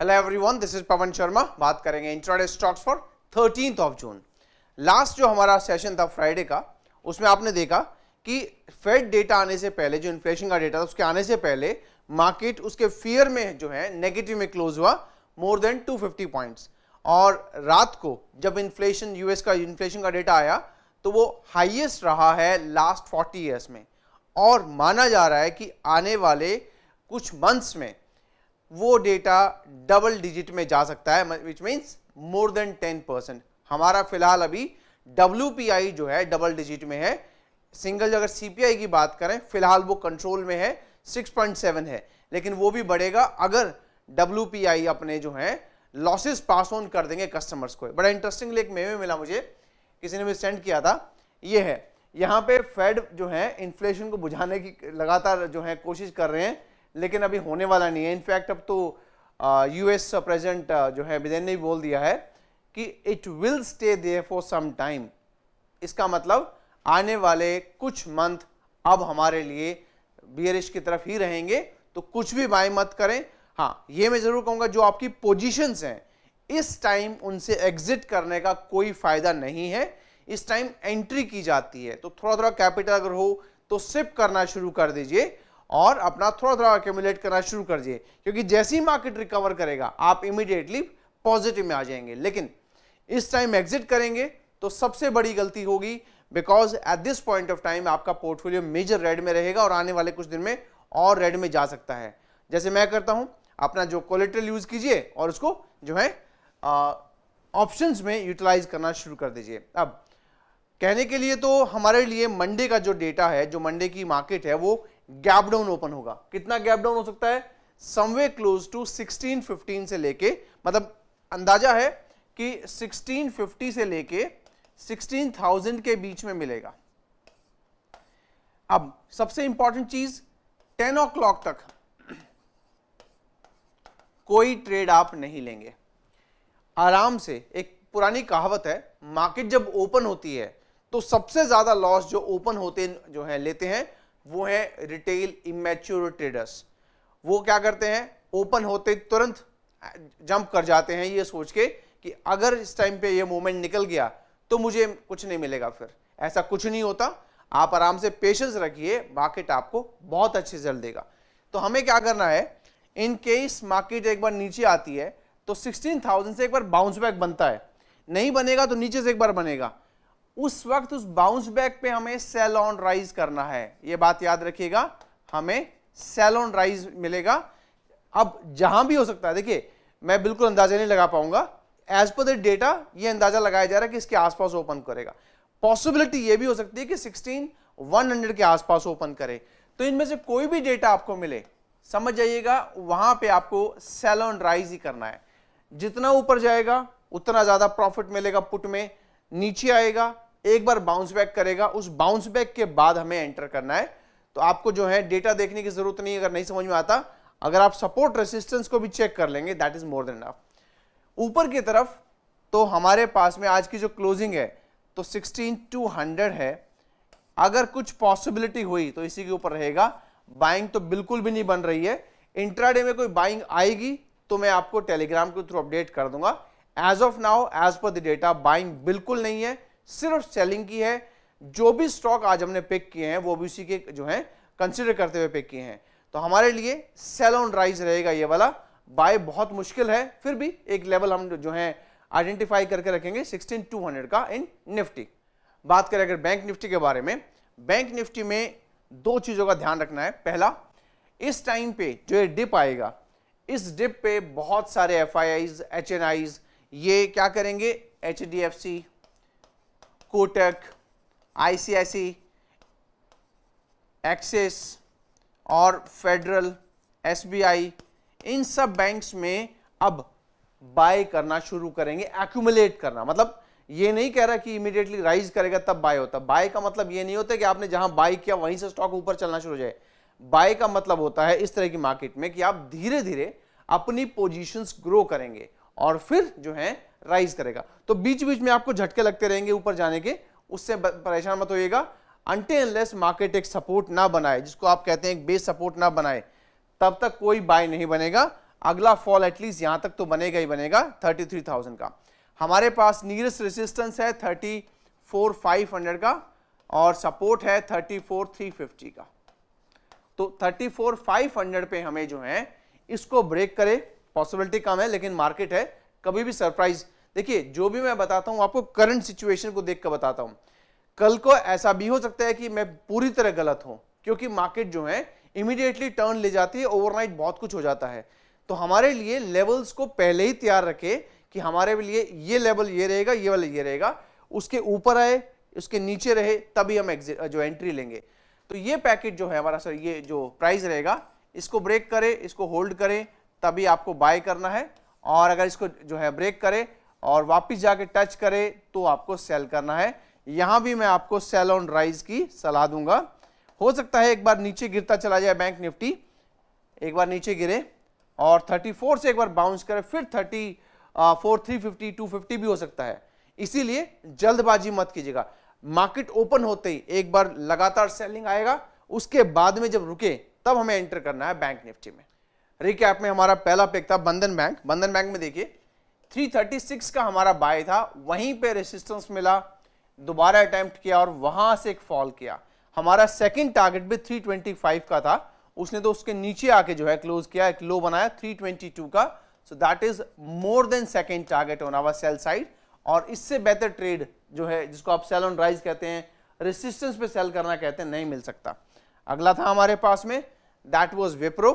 hello everyone this is Pavan Sharma बात करेंगे intraday stocks for thirteen of June last जो हमारा सेशन था फ्राइडे का उसमें आपने देखा कि फेड डेटा आने से पहले जो इन्फ्लेशन का डेटा था उसके आने से पहले मार्केट उसके फियर में जो है नेगेटिव में क्लोज हुआ मोर देन 250 पॉइंट्स और रात को जब इन्फ्लेशन यूएस का इन्फ्लेशन का डेटा आया तो वो हाईएस्ट रहा है लास्ट 40 इयर्स में और माना जा रहा है कि आने वाले कुछ मंथ्स में वो डेटा डबल डिजिट में जा सकता है which means more than ten percent हमारा फिलहाल अभी डब्ल्यू जो है डबल डिजिट में है सिंगल अगर सी की बात करें फिलहाल वो कंट्रोल में है 6.7 है लेकिन वो भी बढ़ेगा अगर डब्ल्यू अपने जो है लॉसेस पास ऑन कर देंगे कस्टमर्स को बड़ा इंटरेस्टिंग एक मेमे मिला मुझे किसी ने मुझे सेंड किया था ये है यहाँ पे फेड जो है इन्फ्लेशन को बुझाने की लगातार जो है कोशिश कर रहे हैं लेकिन अभी होने वाला नहीं है इनफैक्ट अब तो यूएस प्रेजेंट जो है बिदेन ने बोल दिया है कि it will stay there for some time इसका मतलब आने वाले कुछ मंथ अब हमारे लिए बियरिश की तरफ ही रहेंगे तो कुछ भी बाय मत करें हाँ ये मैं ज़रूर कहूँगा जो आपकी पोजिशन हैं इस टाइम उनसे एग्जिट करने का कोई फ़ायदा नहीं है इस टाइम एंट्री की जाती है तो थोड़ा थोड़ा कैपिटल अगर हो तो सिप करना शुरू कर दीजिए और अपना थोड़ा थोड़ा एक्यूमुलेट करना शुरू कर दिए क्योंकि जैसे ही मार्केट रिकवर करेगा आप इमीडिएटली पॉजिटिव में आ जाएंगे लेकिन इस टाइम एग्जिट करेंगे तो सबसे बड़ी गलती होगी because at this point of time आपका पोर्टफोलियो मेजर रेड में रहेगा और आने वाले कुछ दिन में और रेड में जा सकता है जैसे मैं करता हूं अपना जो कोलेट्रल यूज कीजिए और उसको जो है ऑप्शन में यूटिलाइज करना शुरू कर दीजिए अब कहने के लिए तो हमारे लिए मंडे का जो डेटा है जो मंडे की मार्केट है वो गैप डाउन ओपन होगा कितना गैप डाउन हो सकता है समवे क्लोज टू 1615 से लेके मतलब अंदाजा है कि 1650 से लेके 16,000 के बीच में मिलेगा अब सबसे इंपॉर्टेंट चीज 10 ओ क्लॉक तक कोई ट्रेड आप नहीं लेंगे आराम से एक पुरानी कहावत है मार्केट जब ओपन होती है तो सबसे ज्यादा लॉस जो ओपन होते जो है लेते हैं वो है रिटेल इमेच्योर ट्रेडर्स वो क्या करते हैं ओपन होते तुरंत जंप कर जाते हैं ये सोच के कि अगर इस टाइम पे ये मोमेंट निकल गया तो मुझे कुछ नहीं मिलेगा फिर ऐसा कुछ नहीं होता आप आराम से पेशेंस रखिए मार्केट आपको बहुत अच्छे रिजल्ट देगा तो हमें क्या करना है इन केस मार्केट एक बार नीचे आती है तो 16,000 से एक बार बाउंस बैक बनता है नहीं बनेगा तो नीचे से एक बार बनेगा उस वक्त उस बाउंस बैक पे हमें सेल ऑन राइज करना है ये बात याद रखिएगा हमें सेल ऑन राइज मिलेगा अब जहां भी हो सकता है देखिए मैं बिल्कुल अंदाजा नहीं लगा पाऊंगा एज पर द डेटा ये अंदाजा लगाया जा रहा है कि इसके आसपास ओपन करेगा पॉसिबिलिटी ये भी हो सकती है कि 16 100 के आसपास ओपन करे तो इनमें से कोई भी डेटा आपको मिले समझ जाइएगा वहां पे आपको सेल ऑन राइज ही करना है जितना ऊपर जाएगा उतना ज्यादा प्रॉफिट मिलेगा पुट में नीचे आएगा एक बार बाउंस बैक करेगा उस बाउंस बैक के बाद हमें एंटर करना है तो आपको जो है डेटा देखने की जरूरत नहीं अगर नहीं समझ में आता अगर आप सपोर्ट रेसिस्टेंस को भी चेक कर लेंगे that is more than enough ऊपर की तरफ तो हमारे पास में आज की जो क्लोजिंग है तो 16200 है अगर कुछ पॉसिबिलिटी हुई तो इसी के ऊपर रहेगा बाइंग तो बिल्कुल भी नहीं बन रही है इंट्राडे में कोई बाइंग आएगी तो मैं आपको टेलीग्राम के थ्रू अपडेट कर दूंगा as of now as per the data buying बिल्कुल नहीं है सिर्फ सेलिंग की है जो भी स्टॉक आज हमने पिक किए हैं वो भी उसी के जो है कंसिडर करते हुए पिक किए हैं तो हमारे लिए सेल ऑन राइज रहेगा ये वाला बाय बहुत मुश्किल है फिर भी एक लेवल हम जो है आइडेंटिफाई करके रखेंगे 16200 का इन निफ्टी बात करें अगर बैंक निफ्टी के बारे में बैंक निफ्टी में दो चीज़ों का ध्यान रखना है पहला इस टाइम पे जो ये डिप आएगा इस डिप पे बहुत सारे F I Is H N Is ये क्या करेंगे H D F C Kotak ICICI Axis और फेडरल एसबीआई इन सब बैंक्स में अब बाय करना शुरू करेंगे एक्यूमुलेट करना मतलब ये नहीं कह रहा कि इमीडिएटली राइज करेगा तब बाय होता बाय का मतलब ये नहीं होता कि आपने जहां बाय किया वहीं से स्टॉक ऊपर चलना शुरू हो जाए बाय का मतलब होता है इस तरह की मार्केट में कि आप धीरे धीरे अपनी पोजीशंस ग्रो करेंगे और फिर जो है राइज करेगा तो बीच बीच में आपको झटके लगते रहेंगे ऊपर जाने के उससे परेशान मत होइएगा अंटे अनलेस मार्केट एक सपोर्ट ना बनाए जिसको आप कहते हैं एक बेस सपोर्ट ना बनाए तब तक कोई बाय नहीं बनेगा अगला फॉल एटलीस्ट यहां तक तो बनेगा ही बनेगा 33,000 का हमारे पास नियरेस्ट रेसिस्टेंस है 34,500 का और सपोर्ट है 34,350 का तो 34,500 पे हमें जो है इसको ब्रेक करे पॉसिबिलिटी कम है लेकिन मार्केट है कभी भी सरप्राइज देखिए जो भी मैं बताता हूं आपको करंट सिचुएशन को देख कर बताता हूं कल को ऐसा भी हो सकता है कि मैं पूरी तरह गलत हूं क्योंकि मार्केट जो है इमीडिएटली टर्न ले जाती है ओवरनाइट बहुत कुछ हो जाता है तो हमारे लिए लेवल्स को पहले ही तैयार रखे कि हमारे लिए ये लेवल ये रहेगा ये वाला ये रहेगा उसके ऊपर आए उसके नीचे रहे तभी हम जो एंट्री लेंगे तो ये पैकेट जो है हमारा सर ये जो प्राइस रहेगा इसको ब्रेक करें इसको होल्ड करें तभी आपको बाय करना है और अगर इसको जो है ब्रेक करें और वापस जाके टच करे तो आपको सेल करना है यहां भी मैं आपको सेल ऑन राइज की सलाह दूंगा हो सकता है एक बार नीचे गिरता चला जाए बैंक निफ्टी एक बार नीचे गिरे और 34 से एक बार बाउंस करे फिर 34 four three fifty two fifty भी हो सकता है इसीलिए जल्दबाजी मत कीजिएगा मार्केट ओपन होते ही एक बार लगातार सेलिंग आएगा उसके बाद में जब रुके तब हमें एंटर करना है बैंक निफ्टी में रिकैप में हमारा पहला पेक था बंधन बैंक बंधन बैंक में देखिए 336 का हमारा बाय था वहीं पे रेसिस्टेंस मिला दोबारा अटैम्प्ट किया और वहां से एक फॉल किया हमारा सेकंड टारगेट भी 325 का था उसने तो उसके नीचे आके जो है क्लोज किया एक लो बनाया 322 का so that is more than second target on our sell side और इससे बेहतर ट्रेड जो है जिसको आप सेल ऑन राइज कहते हैं रेसिस्टेंस पे सेल करना कहते हैं नहीं मिल सकता अगला था हमारे पास में दैट वॉज विप्रो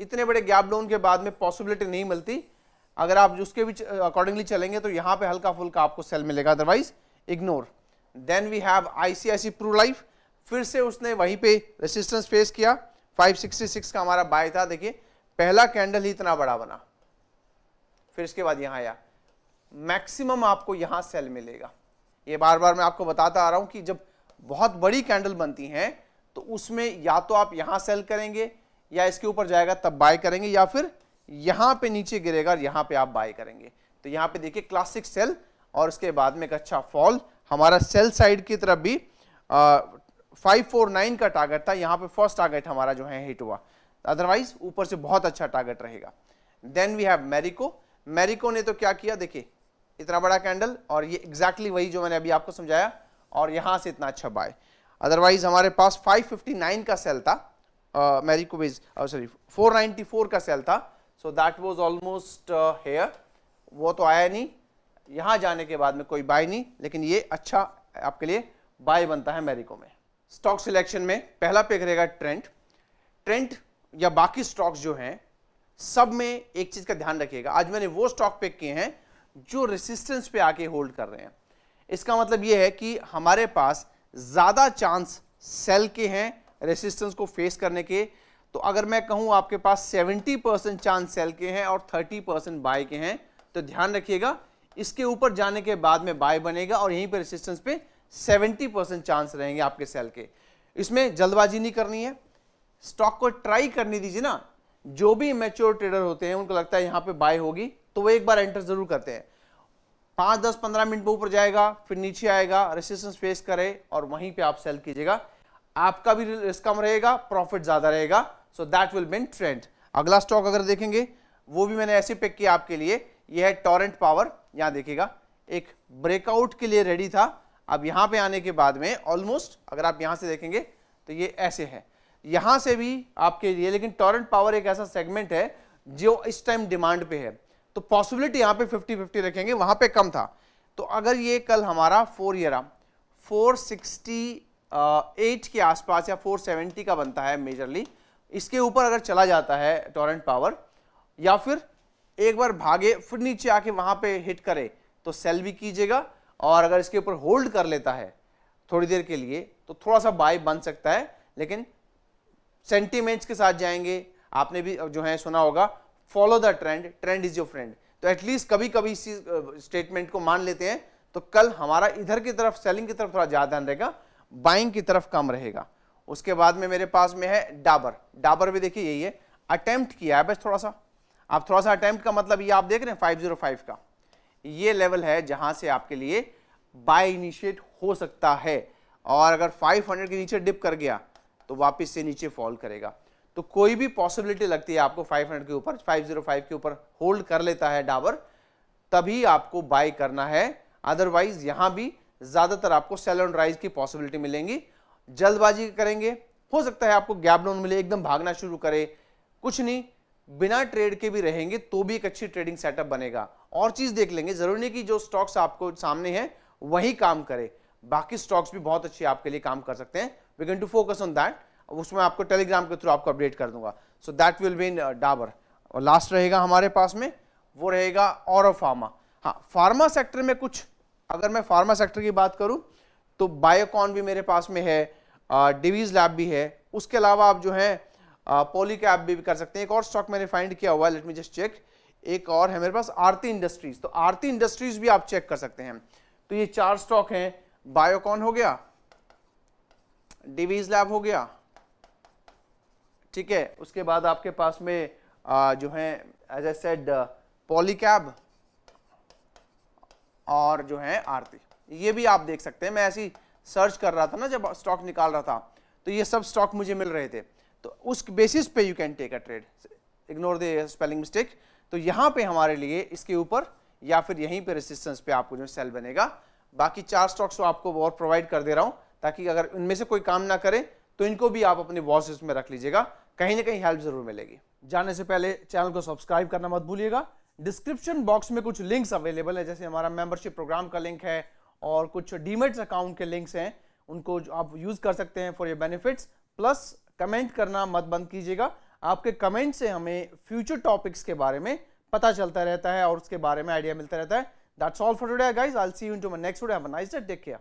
इतने बड़े गैप लोन के बाद में पॉसिबिलिटी नहीं मिलती अगर आप उसके भी अकॉर्डिंगली चलेंगे तो यहाँ पे हल्का फुल्का आपको सेल मिलेगा otherwise ignore then we have ICICI Pru Life फिर से उसने वहीं पे रेसिस्टेंस फेस किया 566 का हमारा बाय था देखिए पहला कैंडल ही इतना बड़ा बना फिर इसके बाद यहाँ आया मैक्सिमम आपको यहाँ सेल मिलेगा ये बार बार मैं आपको बताता आ रहा हूँ कि जब बहुत बड़ी कैंडल बनती हैं तो उसमें या तो आप यहाँ सेल करेंगे या इसके ऊपर जाएगा तब बाय करेंगे या फिर यहां पे नीचे गिरेगा और यहाँ पे आप बाय करेंगे तो यहां पे देखिए क्लासिक सेल और उसके बाद में एक अच्छा फॉल हमारा सेल साइड की तरफ भी फाइव फोर नाइन का टारगेट था यहां पे फर्स्ट टारगेट हमारा जो है हिट हुआ अदरवाइज ऊपर से बहुत अच्छा टारगेट रहेगा then we have Marico Marico ने तो क्या किया देखिए इतना बड़ा कैंडल और ये एग्जैक्टली exactly वही जो मैंने अभी आपको समझाया और यहां से इतना अच्छा बाय अदरवाइज हमारे पास 559 का सेल था मेरिको बेज सॉरी 494 का सेल था so that was almost here वो तो आया नहीं यहाँ जाने के बाद में कोई बाय नहीं लेकिन ये अच्छा आपके लिए बाय बनता है अमेरिको में स्टॉक सिलेक्शन में पहला पिक रहेगा ट्रेंड ट्रेंड या बाकी स्टॉक्स जो हैं सब में एक चीज़ का ध्यान रखिएगा आज मैंने वो स्टॉक पिक किए हैं जो रेसिस्टेंस पे आके होल्ड कर रहे हैं इसका मतलब ये है कि हमारे पास ज़्यादा चांस सेल के हैं रेसिस्टेंस को फेस करने के तो अगर मैं कहूं आपके पास 70 परसेंट चांस सेल के हैं और 30 परसेंट बाय के हैं तो ध्यान रखिएगा इसके ऊपर जाने के बाद में बाय बनेगा और यहीं पर रेसिस्टेंस पे 70 परसेंट चांस रहेंगे आपके सेल के इसमें जल्दबाजी नहीं करनी है स्टॉक को ट्राई करने दीजिए ना जो भी मेच्योर ट्रेडर होते हैं उनको लगता है यहाँ पर बाय होगी तो वो एक बार एंटर जरूर करते हैं पाँच दस पंद्रह मिनट में ऊपर जाएगा फिर नीचे आएगा रेसिस्टेंस फेस करे और वहीं पर आप सेल कीजिएगा आपका भी रिस्क कम रहेगा प्रॉफिट ज़्यादा रहेगा so that will be in trend अगला स्टॉक अगर देखेंगे वो भी मैंने ऐसे पिक किया आपके लिए यह है टॉरेंट पावर यहाँ देखिएगा एक ब्रेकआउट के लिए रेडी था अब यहाँ पे आने के बाद में ऑलमोस्ट अगर आप यहाँ से देखेंगे तो ये ऐसे है यहाँ से भी आपके लिए लेकिन टॉरेंट पावर एक ऐसा सेगमेंट है जो इस टाइम डिमांड पे है तो पॉसिबिलिटी यहाँ पे 50-50 रखेंगे वहाँ पे कम था तो अगर ये कल हमारा four year four sixty eight के आसपास या फोर का बनता है मेजरली इसके ऊपर अगर चला जाता है टॉरेंट पावर या फिर एक बार भागे फिर नीचे आके वहाँ पे हिट करे तो सेल भी कीजिएगा और अगर इसके ऊपर होल्ड कर लेता है थोड़ी देर के लिए तो थोड़ा सा बाय बन सकता है लेकिन सेंटीमेंट्स के साथ जाएंगे आपने भी जो है सुना होगा follow the trend trend is your friend तो एटलीस्ट कभी कभी इसी स्टेटमेंट को मान लेते हैं तो कल हमारा इधर की तरफ सेलिंग की तरफ थोड़ा ज़्यादा ध्यान रहेगा बाइंग की तरफ कम रहेगा उसके बाद में मेरे पास में है डाबर डाबर भी देखिए यही है अटैम्प्ट किया है बस थोड़ा सा आप थोड़ा सा अटैम्प्ट का मतलब ये आप देख रहे हैं 505 का ये लेवल है जहां से आपके लिए बाय इनिशिएट हो सकता है और अगर 500 के नीचे डिप कर गया तो वापस से नीचे फॉल करेगा तो कोई भी पॉसिबिलिटी लगती है आपको 500 के ऊपर 505 के ऊपर होल्ड कर लेता है डाबर तभी आपको बाय करना है अदरवाइज यहां भी ज़्यादातर आपको सेल ऑन राइज की पॉसिबिलिटी मिलेंगी जल्दबाजी करेंगे हो सकता है आपको गैप डाउन मिले एकदम भागना शुरू करे कुछ नहीं बिना ट्रेड के भी रहेंगे तो भी एक अच्छी ट्रेडिंग सेटअप बनेगा और चीज़ देख लेंगे ज़रूरी नहीं कि जो स्टॉक्स आपको सामने हैं वही काम करे बाकी स्टॉक्स भी बहुत अच्छे आपके लिए काम कर सकते हैं we can to focus on that उसमें आपको टेलीग्राम के थ्रू आपको अपडेट कर दूंगा so that will be in Dabur और लास्ट रहेगा हमारे पास में वो रहेगा और फार्मा हाँ फार्मा सेक्टर में कुछ अगर मैं फार्मा सेक्टर की बात करूँ तो बायोकॉन भी मेरे पास में है डिवीज लैब भी है उसके अलावा आप जो है पोली कैब भी, भी कर सकते हैं एक और स्टॉक मैंने फाइंड किया हुआ है लेट मी जस्ट चेक एक और है मेरे पास आरती इंडस्ट्रीज तो आरती इंडस्ट्रीज भी आप चेक कर सकते हैं तो ये चार स्टॉक हैं बायोकॉन हो गया डिवीज लैब हो गया ठीक है उसके बाद आपके पास में आ, जो है एज ए सेड पॉलीकैब और जो है आरती ये भी आप देख सकते हैं मैं ऐसी सर्च कर रहा था ना जब स्टॉक निकाल रहा था तो ये सब स्टॉक मुझे मिल रहे थे तो उस बेसिस पे you can take a trade ignore the spelling mistake तो यहाँ पे हमारे लिए इसके ऊपर या फिर यहीं पे रेसिस्टेंस पे आपको जो सेल बनेगा बाकी चार स्टॉक्स तो आपको और प्रोवाइड कर दे रहा हूँ ताकि अगर इनमें से कोई काम ना करें तो इनको भी आप अपने वॉच में रख लीजिएगा कहीं ना कहीं हेल्प जरूर मिलेगी जाने से पहले चैनल को सब्सक्राइब करना मत भूलिएगा डिस्क्रिप्शन बॉक्स में कुछ लिंक्स अवेलेबल है जैसे हमारा मेंबरशिप प्रोग्राम का लिंक है और कुछ डीमेट्स अकाउंट के लिंक्स हैं उनको आप यूज़ कर सकते हैं for your benefits plus comment करना मत बंद कीजिएगा आपके कमेंट से हमें फ्यूचर टॉपिक्स के बारे में पता चलता रहता है और उसके बारे में आइडिया मिलता रहता है that's all for today guys I see you in to my next video have a nice day take care